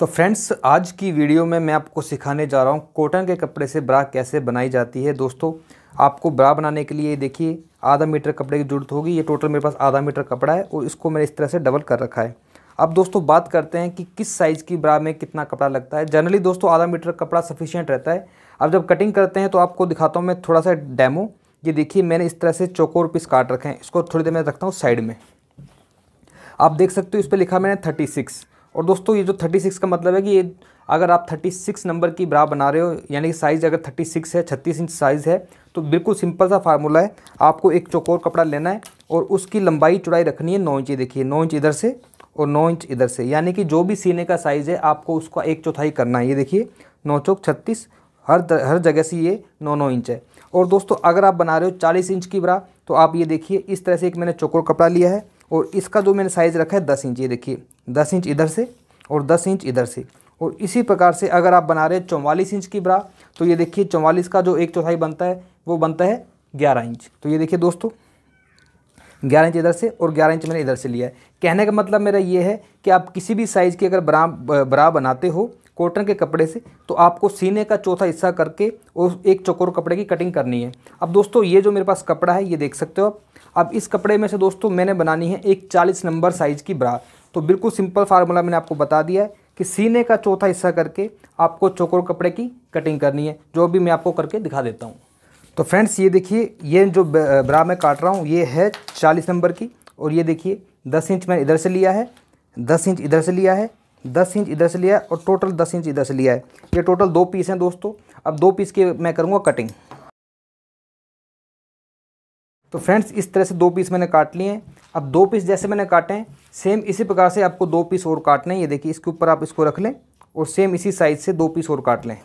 तो फ्रेंड्स आज की वीडियो में मैं आपको सिखाने जा रहा हूँ कॉटन के कपड़े से ब्रा कैसे बनाई जाती है दोस्तों आपको ब्रा बनाने के लिए देखिए आधा मीटर कपड़े की जरूरत होगी ये टोटल मेरे पास आधा मीटर कपड़ा है और इसको मैंने इस तरह से डबल कर रखा है अब दोस्तों बात करते हैं कि किस साइज़ की ब्रा में कितना कपड़ा लगता है जनरली दोस्तों आधा मीटर कपड़ा सफिशियंट रहता है अब जब कटिंग करते हैं तो आपको दिखाता हूँ मैं थोड़ा सा डैमो ये देखिए मैंने इस तरह से चौकोर पीस काट रखे हैं इसको थोड़ी देर में रखता हूँ साइड में आप देख सकते हो इस पर लिखा मैंने थर्टी सिक्स और दोस्तों ये जो 36 का मतलब है कि ये अगर आप 36 नंबर की ब्रा बना रहे हो यानी कि साइज़ अगर 36 है 36 इंच साइज़ है तो बिल्कुल सिंपल सा फार्मूला है आपको एक चौकोर कपड़ा लेना है और उसकी लंबाई चौड़ाई रखनी है नौ इंच देखिए नौ इंच इधर से और नौ इंच इधर से यानी कि जो भी सीने का साइज़ है आपको उसका एक चौथाई करना है ये देखिए नौ चौक छत्तीस हर हर जगह से ये नौ नौ इंच है और दोस्तों अगर आप बना रहे हो चालीस इंच की ब्रा तो आप ये देखिए इस तरह से एक मैंने चौकोर कपड़ा लिया है और इसका जो मैंने साइज़ रखा है दस इंच ये देखिए दस इंच इधर से और दस इंच इधर से और इसी प्रकार से अगर आप बना रहे हैं चौवालीस इंच की ब्रा तो ये देखिए चौवालीस का जो एक चौथाई बनता है वो बनता है ग्यारह इंच तो ये देखिए दोस्तों ग्यारह इंच इधर से और ग्यारह इंच मैंने इधर से लिया है कहने का मतलब मेरा ये है कि आप किसी भी साइज़ की अगर ब्रा ब्रा बनाते हो कॉटन के कपड़े से तो आपको सीने का चौथा हिस्सा करके और एक चकोर कपड़े की कटिंग करनी है अब दोस्तों ये जो मेरे पास कपड़ा है ये देख सकते हो आप अब इस कपड़े में से दोस्तों मैंने बनानी है एक चालीस नंबर साइज़ की ब्रा तो बिल्कुल सिंपल फार्मूला मैंने आपको बता दिया है कि सीने का चौथा हिस्सा करके आपको चौकोर कपड़े की कटिंग करनी है जो भी मैं आपको करके दिखा देता हूँ तो फ्रेंड्स ये देखिए ये जो ब्रा मैं काट रहा हूँ ये है चालीस नंबर की और ये देखिए दस इंच मैंने इधर से लिया है दस इंच इधर से लिया है दस इंच इधर से लिया है और टोटल दस इंच इधर से लिया है ये टोटल दो पीस हैं दोस्तों अब दो पीस के मैं करूँगा कटिंग तो फ्रेंड्स इस तरह से दो पीस मैंने काट लिए हैं अब दो पीस जैसे मैंने काटे हैं सेम इसी प्रकार से आपको दो पीस और काटने हैं ये देखिए इसके ऊपर आप इसको रख लें और सेम इसी साइज़ से दो पीस और काट लें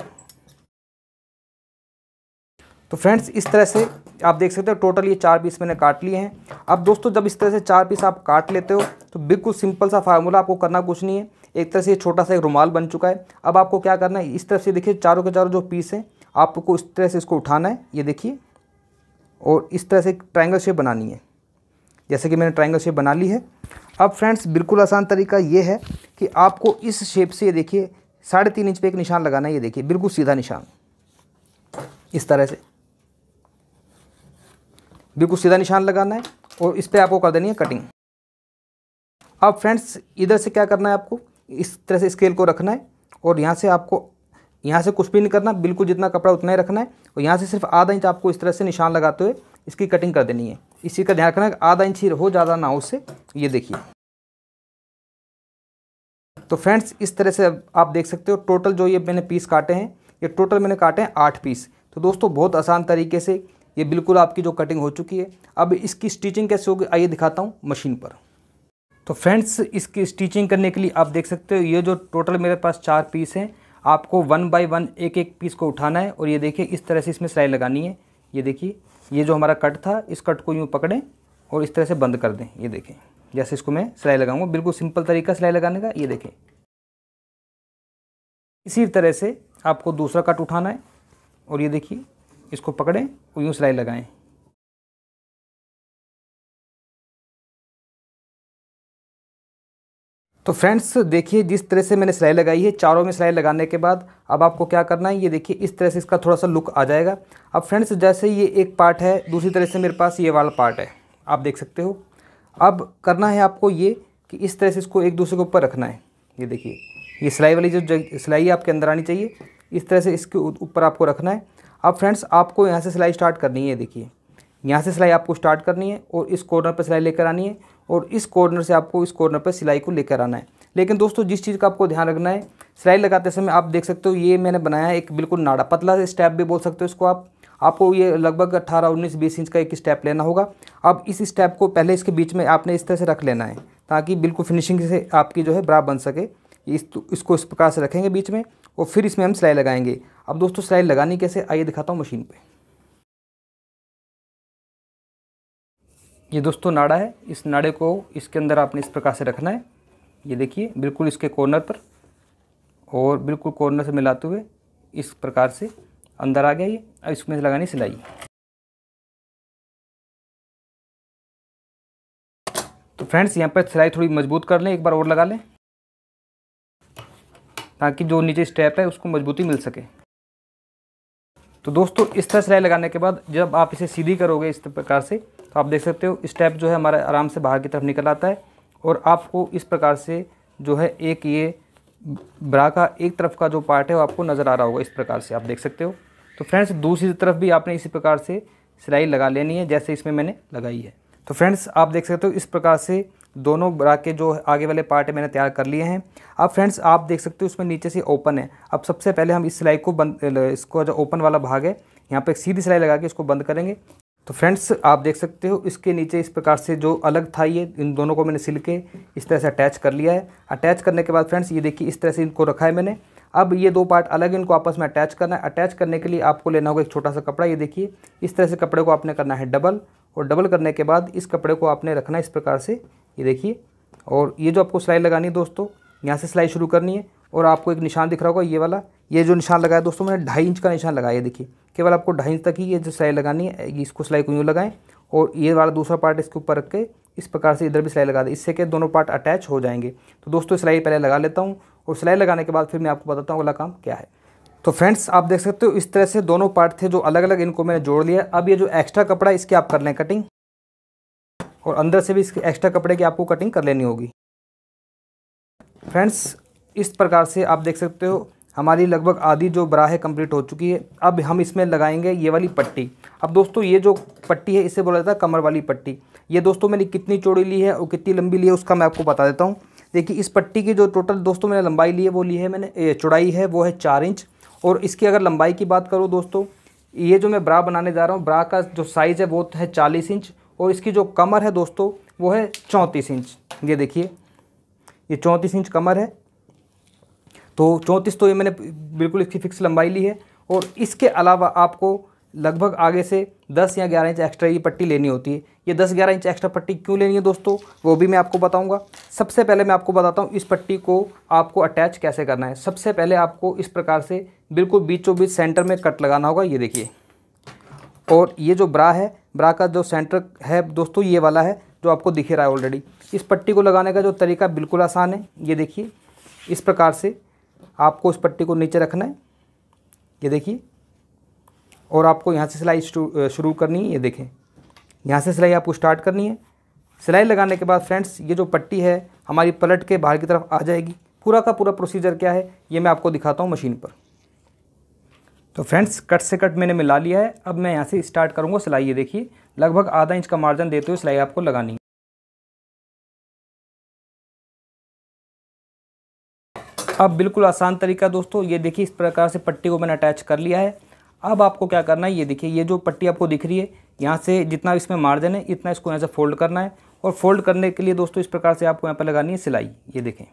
तो फ्रेंड्स इस तरह से आप देख सकते हो टोटल ये चार पीस मैंने काट लिए हैं अब दोस्तों जब इस तरह से चार पीस आप काट लेते हो तो बिल्कुल सिंपल सा फार्मूला आपको करना कुछ नहीं है एक तरह से ये छोटा सा एक रुमाल बन चुका है अब आपको क्या करना है इस तरह से देखिए चारों के चारों जो पीस हैं आपको इस तरह से इसको उठाना है ये देखिए और इस तरह से ट्रायंगल शेप बनानी है जैसे कि मैंने ट्रायंगल शेप बना ली है अब फ्रेंड्स बिल्कुल आसान तरीका ये है कि आपको इस शेप से ये देखिए साढ़े तीन इंच पे एक निशान लगाना है ये देखिए बिल्कुल सीधा निशान इस तरह से बिल्कुल सीधा निशान लगाना है और इस पर आपको कर देनी है कटिंग अब फ्रेंड्स इधर से क्या करना है आपको इस तरह से स्केल को रखना है और यहाँ से आपको यहाँ से कुछ भी नहीं करना बिल्कुल जितना कपड़ा उतना ही रखना है और यहाँ से सिर्फ आधा इंच आपको इस तरह से निशान लगाते हुए इसकी कटिंग कर देनी है इसी का ध्यान रखना आधा इंच ही हो ज़्यादा ना हो उससे ये देखिए तो फ्रेंड्स इस तरह से आप देख सकते हो टोटल जो ये मैंने पीस काटे हैं ये टोटल मैंने काटे हैं आठ पीस तो दोस्तों बहुत आसान तरीके से ये बिल्कुल आपकी जो कटिंग हो चुकी है अब इसकी स्टिचिंग कैसे होगी आइए दिखाता हूँ मशीन पर तो फ्रेंड्स इसकी स्टिचिंग करने के लिए आप देख सकते हो ये जो टोटल मेरे पास चार पीस हैं आपको वन बाई वन एक एक पीस को उठाना है और ये देखिए इस तरह से इसमें सिलाई लगानी है ये देखिए ये जो हमारा कट था इस कट को यूँ पकड़ें और इस तरह से बंद कर दें ये देखें जैसे इसको मैं सिलाई लगाऊंगा बिल्कुल सिंपल तरीका सिलाई लगाने का ये देखें इसी तरह से आपको दूसरा कट उठाना है और ये देखिए इसको पकड़ें और यूँ सिलाई लगाएं तो फ्रेंड्स देखिए जिस तरह से मैंने सिलाई लगाई है चारों में सिलाई लगाने के बाद अब आपको क्या करना है ये देखिए इस तरह से इसका थोड़ा सा लुक आ जाएगा अब फ्रेंड्स जैसे ये एक पार्ट है दूसरी तरह से मेरे पास ये वाला पार्ट है आप देख सकते हो अब करना है आपको ये कि इस तरह से इसको एक दूसरे के ऊपर रखना है ये देखिए ये सिलाई वाली जो सिलाई आपके अंदर आनी चाहिए इस तरह से इसके ऊपर आपको रखना है अब फ्रेंड्स आपको यहाँ से सिलाई स्टार्ट करनी है देखिए यहाँ से सिलाई आपको स्टार्ट करनी है और इस कॉर्नर पर सिलाई लेकर आनी है और इस कॉर्नर से आपको इस कॉर्नर पर सिलाई को लेकर आना है लेकिन दोस्तों जिस चीज़ का आपको ध्यान रखना है सिलाई लगाते समय आप देख सकते हो ये मैंने बनाया है एक बिल्कुल नाड़ा पतला स्टेप भी बोल सकते हो इसको आप आपको ये लगभग 18, उन्नीस बीस इंच का एक स्टेप लेना होगा अब इस स्टेप को पहले इसके बीच में आपने इस तरह से रख लेना है ताकि बिल्कुल फिनिशिंग से आपकी जो है ब्रा बन सके इस तो, इसको इस प्रकार से रखेंगे बीच में और फिर इसमें हम सिलाई लगाएंगे अब दोस्तों सिलाई लगानी कैसे आइए दिखाता हूँ मशीन पर ये दोस्तों नाड़ा है इस नाड़े को इसके अंदर आपने इस प्रकार से रखना है ये देखिए बिल्कुल इसके कॉर्नर पर और बिल्कुल कॉर्नर से मिलाते हुए इस प्रकार से अंदर आ गया ये अब इसमें से लगानी सिलाई तो फ्रेंड्स यहाँ पर सिलाई थोड़ी मजबूत कर लें एक बार और लगा लें ताकि जो नीचे स्टेप है उसको मजबूती मिल सके तो दोस्तों इस तरह सिलाई लगाने के बाद जब आप इसे सीधी करोगे इस प्रकार से तो आप देख सकते हो स्टेप जो है हमारा आराम से बाहर की तरफ निकल आता है और आपको इस प्रकार से जो है एक ये ब्रा का एक तरफ का जो पार्ट है वो आपको नज़र आ रहा होगा इस प्रकार से आप देख सकते हो तो फ्रेंड्स दूसरी तरफ भी आपने इसी प्रकार से सिलाई लगा लेनी है जैसे इसमें मैंने लगाई है तो फ्रेंड्स आप देख सकते हो इस प्रकार से दोनों ब्रा के जो आगे वाले पार्ट मैंने तैयार कर लिए हैं अब फ्रेंड्स आप देख सकते हो इसमें नीचे से ओपन है अब सबसे पहले हम इस सिलाई को बंद इसको जो ओपन वाला भाग है यहाँ पर एक सीधी सिलाई लगा के इसको बंद करेंगे तो फ्रेंड्स आप देख सकते हो इसके नीचे इस प्रकार से जो अलग था ये इन दोनों को मैंने सिल के इस तरह से अटैच कर लिया है अटैच करने के बाद फ्रेंड्स ये देखिए इस तरह से इनको रखा है मैंने अब ये दो पार्ट अलग इनको आपस में अटैच करना है अटैच करने के लिए आपको लेना होगा एक छोटा सा कपड़ा ये देखिए इस तरह से कपड़े को आपने करना है डबल और डबल करने के बाद इस कपड़े को आपने रखना है इस प्रकार से ये देखिए और ये जो आपको सिलाई लगानी है दोस्तों यहाँ से सिलाई शुरू करनी है और आपको एक निशान दिख रहा होगा ये वाला ये जो निशान लगाया दोस्तों मैंने ढाई इंच का निशान लगाया देखिए केवल आपको ढाई इंच तक ही ये जो सिलाई लगानी है इसको सिलाई को यूँ लगाएं और ये वाला दूसरा पार्ट इसके ऊपर रख के इस प्रकार से इधर भी सिलाई लगा दें इससे के दोनों पार्ट अटैच हो जाएंगे तो दोस्तों सिलाई पहले लगा लेता हूँ और सिलाई लगाने के बाद फिर मैं आपको बताता हूँ अगला काम क्या है तो फ्रेंड्स आप देख सकते हो इस तरह से दोनों पार्ट थे जो अलग अलग इनको मैंने जोड़ लिया अब ये जो एक्स्ट्रा कपड़ा इसकी आप कर लें कटिंग और अंदर से भी इसके एक्स्ट्रा कपड़े की आपको कटिंग कर लेनी होगी फ्रेंड्स इस प्रकार से आप देख सकते हो हमारी लगभग आधी जो बराह है कंप्लीट हो चुकी है अब हम इसमें लगाएंगे ये वाली पट्टी अब दोस्तों ये जो पट्टी है इसे बोला जाता है कमर वाली पट्टी ये दोस्तों मैंने कितनी चौड़ी ली है और कितनी लंबी ली है उसका मैं आपको बता देता हूँ देखिए इस पट्टी की जो टोटल दोस्तों मैंने लंबाई ली है वो ली है मैंने चौड़ाई है वो है चार इंच और इसकी अगर लंबाई की बात करूँ दोस्तों ये जो मैं ब्रा बनाने जा रहा हूँ ब्रा का जो साइज़ है वो है चालीस इंच और इसकी जो कमर है दोस्तों वो है चौंतीस इंच ये देखिए ये चौंतीस इंच कमर है तो चौंतीस तो ये मैंने बिल्कुल इसकी फिक्स लंबाई ली है और इसके अलावा आपको लगभग आगे से 10 या 11 इंच एक्स्ट्रा ये पट्टी लेनी होती है ये 10-11 इंच एक्स्ट्रा पट्टी क्यों लेनी है दोस्तों वो भी मैं आपको बताऊंगा सबसे पहले मैं आपको बताता हूँ इस पट्टी को आपको अटैच कैसे करना है सबसे पहले आपको इस प्रकार से बिल्कुल बीचों बीच सेंटर में कट लगाना होगा ये देखिए और ये जो ब्रा है ब्रा का जो सेंटर है दोस्तों ये वाला है जो आपको दिखे रहा है ऑलरेडी इस पट्टी को लगाने का जो तरीका बिल्कुल आसान है ये देखिए इस प्रकार से आपको उस पट्टी को नीचे रखना है ये देखिए और आपको यहाँ से सिलाई शुरू करनी है ये देखें यहाँ से सिलाई आपको स्टार्ट करनी है सिलाई लगाने के बाद फ्रेंड्स ये जो पट्टी है हमारी पलट के बाहर की तरफ आ जाएगी पूरा का पूरा प्रोसीजर क्या है ये मैं आपको दिखाता हूँ मशीन पर तो फ्रेंड्स कट से कट मैंने मिला लिया है अब मैं यहाँ से स्टार्ट करूँगा सिलाई ये देखिए लगभग आधा इंच का मार्जिन देते हुए सिलाई आपको लगानी है अब बिल्कुल आसान तरीका दोस्तों ये देखिए इस प्रकार से पट्टी को मैंने अटैच कर लिया है अब आपको क्या करना है ये देखिए ये जो पट्टी आपको दिख रही है यहाँ से जितना इसमें मार्जिन है इतना इसको यहाँ से फोल्ड करना है और फोल्ड करने के लिए दोस्तों इस प्रकार से आपको यहाँ पर लगानी है सिलाई ये देखें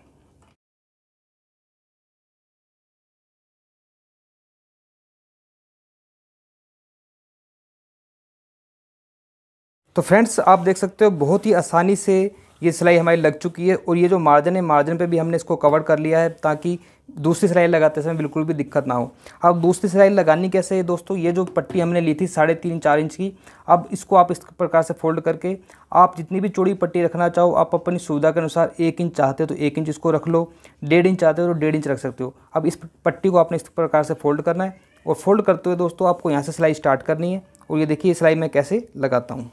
तो फ्रेंड्स आप देख सकते हो बहुत ही आसानी से ये सिलाई हमारी लग चुकी है और ये जो मार्जिन है मार्जिन पे भी हमने इसको कवर कर लिया है ताकि दूसरी सिलाई लगाते समय बिल्कुल भी दिक्कत ना हो अब दूसरी सिलाई लगानी कैसे है दोस्तों ये जो पट्टी हमने ली थी साढ़े तीन चार इंच की अब इसको आप इस प्रकार से फोल्ड करके आप जितनी भी चौड़ी पट्टी रखना चाहो आप अपनी सुविधा के अनुसार एक इंच चाहते हो तो एक इंच इसको रख लो डेढ़ इंच चाहते हो तो डेढ़ इंच रख सकते हो अब इस पट्टी को आपने इस प्रकार से फोल्ड करना है और फोल्ड करते हुए दोस्तों आपको यहाँ से सिलाई स्टार्ट करनी है और ये देखिए सिलाई मैं कैसे लगाता हूँ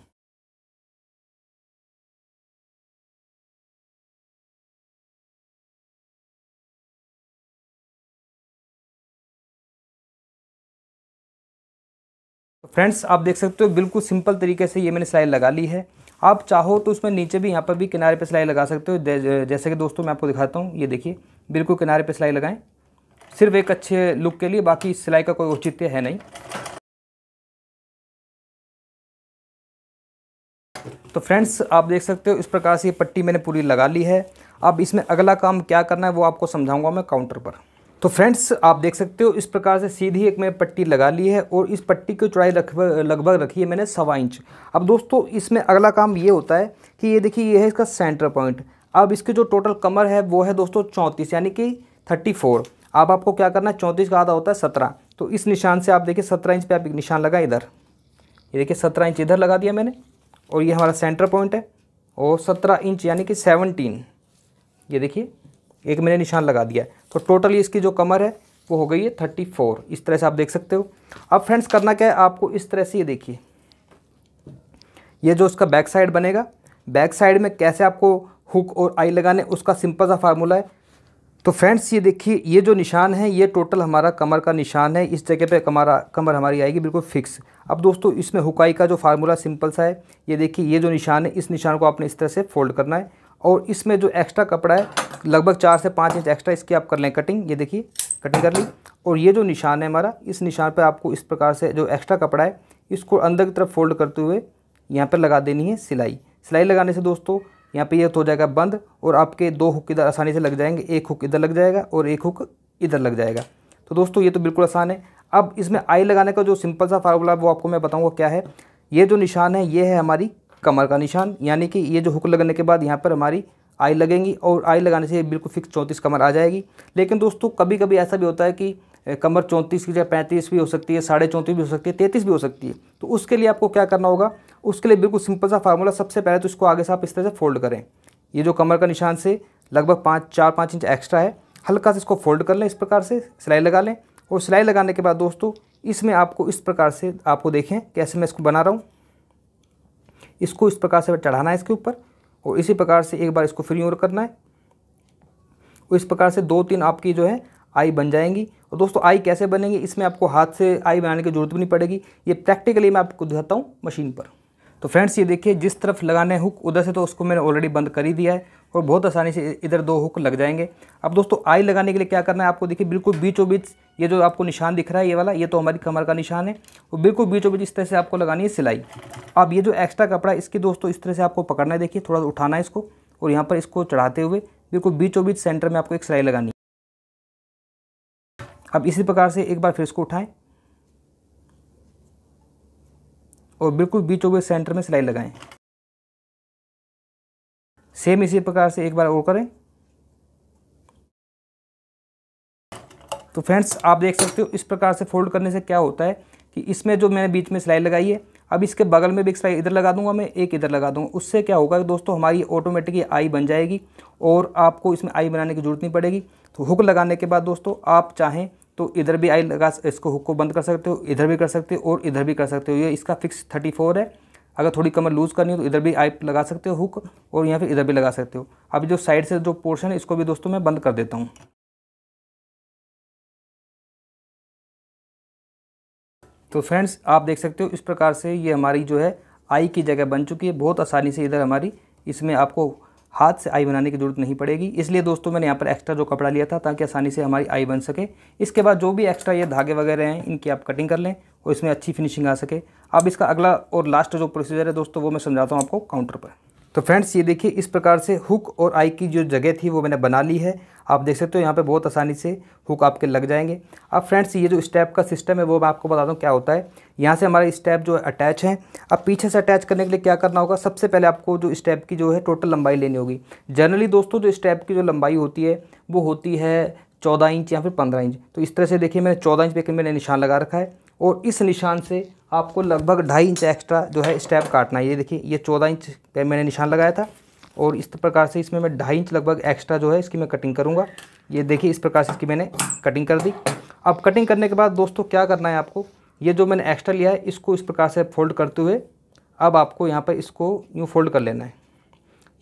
फ्रेंड्स आप देख सकते हो बिल्कुल सिंपल तरीके से ये मैंने सिलाई लगा ली है आप चाहो तो उसमें नीचे भी यहाँ पर भी किनारे पर सिलाई लगा सकते हो जैसे कि दोस्तों मैं आपको दिखाता हूँ ये देखिए बिल्कुल किनारे पर सिलाई लगाएं सिर्फ एक अच्छे लुक के लिए बाकी सिलाई का कोई औचित्य है नहीं तो फ्रेंड्स आप देख सकते हो इस प्रकार से ये पट्टी मैंने पूरी लगा ली है अब इसमें अगला काम क्या करना है वो आपको समझाऊंगा मैं काउंटर पर तो फ्रेंड्स आप देख सकते हो इस प्रकार से सीधी एक मैं पट्टी लगा ली है और इस पट्टी की चौड़ाई लगभग रखी है मैंने सवा इंच अब दोस्तों इसमें अगला काम ये होता है कि ये देखिए ये है इसका सेंटर पॉइंट अब इसके जो टोटल कमर है वो है दोस्तों चौंतीस यानी कि थर्टी फोर अब आपको क्या करना है चौंतीस का आधा होता है सत्रह तो इस निशान से आप देखिए सत्रह इंच पर आप एक निशान लगा इधर ये देखिए सत्रह इंच इधर लगा दिया मैंने और ये हमारा सेंटर पॉइंट है और सत्रह इंच यानी कि सेवनटीन ये देखिए एक मैंने निशान लगा दिया है तो टोटली इसकी जो कमर है वो हो गई है थर्टी फोर इस तरह से आप देख सकते हो अब फ्रेंड्स करना क्या है आपको इस तरह से ये देखिए ये जो उसका बैक साइड बनेगा बैक साइड में कैसे आपको हुक और आई लगाने उसका सिंपल सा फार्मूला है तो फ्रेंड्स ये देखिए ये जो निशान है ये टोटल हमारा कमर का निशान है इस जगह पे कमारा कमर हमारी आएगी बिल्कुल फिक्स अब दोस्तों इसमें हुकाई का जो फार्मूला सिंपल सा है ये देखिए ये जो निशान है इस निशान को आपने इस तरह से फोल्ड करना है और इसमें जो एक्स्ट्रा कपड़ा है लगभग चार से पाँच इंच एक्स्ट्रा इसकी आप कर लें कटिंग ये देखिए कटिंग कर ली और ये जो निशान है हमारा इस निशान पर आपको इस प्रकार से जो एक्स्ट्रा कपड़ा है इसको अंदर की तरफ फोल्ड करते हुए यहाँ पर लगा देनी है सिलाई सिलाई लगाने से दोस्तों यहाँ पे ये तो हो जाएगा बंद और आपके दो हुक इधर आसानी से लग जाएंगे एक हुक इधर लग जाएगा और एक हुक इधर लग जाएगा तो दोस्तों ये तो बिल्कुल आसान है अब इसमें आई लगाने का जो सिंपल सा फार्मूला वो आपको मैं बताऊँगा क्या है ये जो निशान है ये है हमारी कमर का निशान यानी कि ये जो हुक लगने के बाद यहाँ पर हमारी आई लगेंगी और आई लगाने से बिल्कुल फिक्स चौंतीस कमर आ जाएगी लेकिन दोस्तों कभी कभी ऐसा भी होता है कि कमर चौंतीस की जगह पैंतीस भी हो सकती है साढ़े चौंतीस भी हो सकती है तैंतीस भी हो सकती है तो उसके लिए आपको क्या करना होगा उसके लिए बिल्कुल सिंपल सा फार्मूला सबसे पहले तो इसको आगे से आप इस तरह से फोल्ड करें ये जो कमर का निशान से लगभग पाँच चार पाँच इंच एक्स्ट्रा है हल्का से इसको फोल्ड कर लें इस प्रकार से सिलाई लगा लें और सिलाई लगाने के बाद दोस्तों इसमें आपको इस प्रकार से आपको देखें कैसे मैं इसको बना रहा हूँ इसको इस प्रकार से चढ़ाना है इसके ऊपर और इसी प्रकार से एक बार इसको फ्री और करना है और इस प्रकार से दो तीन आपकी जो है आई बन जाएंगी और दोस्तों आई कैसे बनेंगी इसमें आपको हाथ से आई बनाने की जरूरत भी नहीं पड़ेगी ये प्रैक्टिकली मैं आपको दिखाता हूँ मशीन पर तो फ्रेंड्स ये देखिए जिस तरफ लगाने हुक उधर से तो उसको मैंने ऑलरेडी बंद कर ही दिया है और बहुत आसानी से इधर दो हुक लग जाएंगे अब दोस्तों आई लगाने के लिए क्या करना है आपको देखिए बिल्कुल बीचों बीच ये जो आपको निशान दिख रहा है ये वाला ये तो हमारी कमर का निशान है और बिल्कुल बीचों बीच इस तरह से आपको लगानी है सिलाई अब ये जो एक्स्ट्रा कपड़ा इसकी दोस्तों इस तरह से आपको पकड़ना है देखिए थोड़ा उठाना है इसको और यहाँ पर इसको चढ़ाते हुए बिल्कुल बीचों बीच सेंटर में आपको एक सिलाई लगानी है अब इसी प्रकार से एक बार फिर इसको उठाएँ और बिल्कुल बीचों बीच सेंटर में सिलाई लगाएँ सेम इसी प्रकार से एक बार और करें तो फ्रेंड्स आप देख सकते हो इस प्रकार से फोल्ड करने से क्या होता है कि इसमें जो मैंने बीच में सिलाई लगाई है अब इसके बगल में भी एक सिलाई इधर लगा दूंगा मैं एक इधर लगा दूंगा उससे क्या होगा कि दोस्तों हमारी ऑटोमेटिक आई बन जाएगी और आपको इसमें आई बनाने की जरूरत नहीं पड़ेगी तो हुक लगाने के बाद दोस्तों आप चाहें तो इधर भी आई लगा इसको हुक को बंद कर सकते हो इधर भी कर सकते हो और इधर भी कर सकते हो ये इसका फिक्स थर्टी फोर है अगर थोड़ी कमर लूज़ करनी हो तो इधर भी आई लगा सकते हो हुक और यहाँ फिर इधर भी लगा सकते हो अब जो साइड से जो पोर्शन है इसको भी दोस्तों मैं बंद कर देता हूँ तो फ्रेंड्स आप देख सकते हो इस प्रकार से ये हमारी जो है आई की जगह बन चुकी है बहुत आसानी से इधर हमारी इसमें आपको हाथ से आई बनाने की ज़रूरत नहीं पड़ेगी इसलिए दोस्तों मैंने यहाँ पर एक्स्ट्रा जो कपड़ा लिया था ताकि आसानी से हमारी आई बन सके इसके बाद जो भी एक्स्ट्रा ये धागे वगैरह हैं इनकी आप कटिंग कर लें और इसमें अच्छी फिनिशिंग आ सके अब इसका अगला और लास्ट जो प्रोसीजर है दोस्तों वो मैं समझाता हूँ आपको काउंटर पर तो फ्रेंड्स ये देखिए इस प्रकार से हुक और आई की जो जगह थी वो मैंने बना ली है आप देख सकते हो यहाँ पे बहुत आसानी से हुक आपके लग जाएंगे अब फ्रेंड्स ये जो स्टेप का सिस्टम है वो मैं आपको बता दूँ क्या होता है यहाँ से हमारे स्टेप जो है अटैच है अब पीछे से अटैच करने के लिए क्या करना होगा सबसे पहले आपको जो स्टेप की जो है टोटल लंबाई लेनी होगी जनरली दोस्तों जो स्टेप की जो लंबाई होती है वो होती है चौदह इंच या फिर पंद्रह इंच तो इस तरह से देखिए मैंने चौदह इंच पे मैंने निशान लगा रखा है और इस निशान से आपको लगभग ढाई इंच एक्स्ट्रा जो है स्टेप काटना है ये देखिए ये चौदह इंच पे मैंने निशान लगाया था और इस प्रकार से इसमें मैं ढाई इंच लगभग एक्स्ट्रा जो है इसकी मैं कटिंग करूँगा ये देखिए इस प्रकार से इसकी मैंने कटिंग कर दी अब कटिंग करने के बाद दोस्तों क्या करना है आपको ये जो मैंने एक्स्ट्रा लिया है इसको इस प्रकार से फोल्ड करते हुए अब आपको यहाँ पर इसको यूँ फोल्ड कर लेना है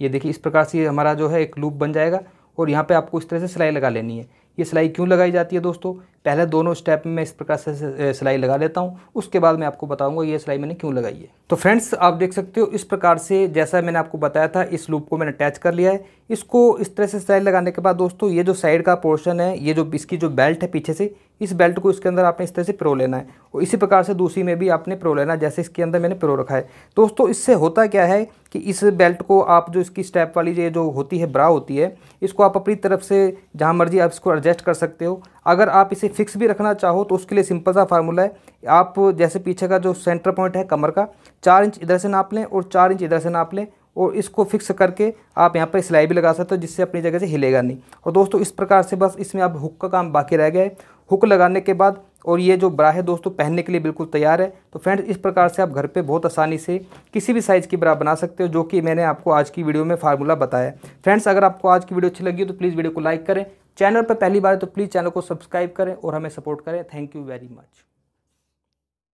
ये देखिए इस प्रकार से हमारा जो है एक लूप बन जाएगा और यहाँ पर आपको इस तरह से सिलाई लगा लेनी है ये सिलाई क्यों लगाई जाती है दोस्तों पहले दोनों स्टेप में मैं इस प्रकार से सिलाई लगा लेता हूँ उसके बाद मैं आपको बताऊँगा ये सिलाई मैंने क्यों लगाई है तो फ्रेंड्स आप देख सकते हो इस प्रकार से जैसा मैंने आपको बताया था इस लूप को मैंने अटैच कर लिया है इसको इस तरह से सिलाई लगाने के बाद दोस्तों ये जो साइड का पोर्शन है ये जो इसकी जो बेल्ट है पीछे से इस बेल्ट को इसके अंदर आपने इस तरह से प्रो लेना है और इसी प्रकार से दूसरी में भी आपने प्रो लेना जैसे इसके अंदर मैंने प्रो रखा है दोस्तों इससे होता क्या है कि इस बेल्ट को आप जो इसकी स्टेप वाली ये जो होती है ब्रा होती है इसको आप अपनी तरफ से जहाँ मर्जी आप इसको एडजस्ट कर सकते हो अगर आप इसे फिक्स भी रखना चाहो तो उसके लिए सिंपल सा फार्मूला है आप जैसे पीछे का जो सेंटर पॉइंट है कमर का चार इंच इधर से नाप लें और चार इंच इधर से नाप लें और इसको फिक्स करके आप यहाँ पर सिलाई भी लगा सकते हो जिससे अपनी जगह से हिलेगा नहीं और दोस्तों इस प्रकार से बस इसमें आप हुक का काम बाकी रह गया है हुक लगाने के बाद और ये जो ब्रा है दोस्तों पहनने के लिए बिल्कुल तैयार है तो फ्रेंड्स इस प्रकार से आप घर पे बहुत आसानी से किसी भी साइज़ की ब्रा बना सकते हो जो कि मैंने आपको आज की वीडियो में फार्मूला बताया फ्रेंड्स अगर आपको आज की वीडियो अच्छी लगी तो प्लीज़ वीडियो को लाइक करें चैनल पर पहली बार है तो प्लीज़ चैनल को सब्सक्राइब करें और हमें सपोर्ट करें थैंक यू वेरी मच